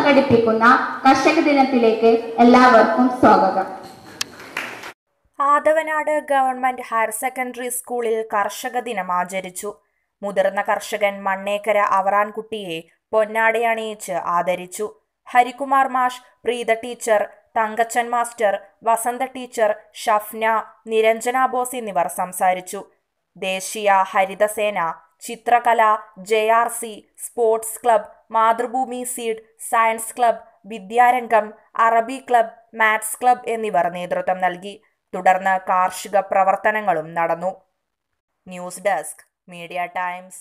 സംഘടിപ്പിക്കുന്ന കർഷക ദിനത്തിലേക്ക് എല്ലാവർക്കും സ്വാഗതം ആദവനാട് ഗവൺമെന്റ് ഹയർ സെക്കൻഡറി സ്കൂളിൽ കർഷക ദിനം ആചരിച്ചു മുതിർന്ന കർഷകൻ മണ്ണേക്കര അവറാൻകുട്ടിയെ പൊന്നാടയണിയിച്ച് ആദരിച്ചു ഹരികുമാർ മാഷ് Preetha teacher Thankachan master Vasantha teacher Shafna Niranjana Bose എന്നിവർ സംസാരിച്ചു ദേശീയ ഹരിതസേന ചിത്രകല J R C sports club Mathrubhumi seed science club Vidyarangam അറബി ക്ലബ് മാത്സ് ക്ലബ് എന്നിവർ നേതൃത്വം നൽകി തുടർന്ന് കാർഷിക പ്രവർത്തനങ്ങളും നടന്നു ന്യൂസ് ഡെസ്ക് മീഡിയ ടൈംസ്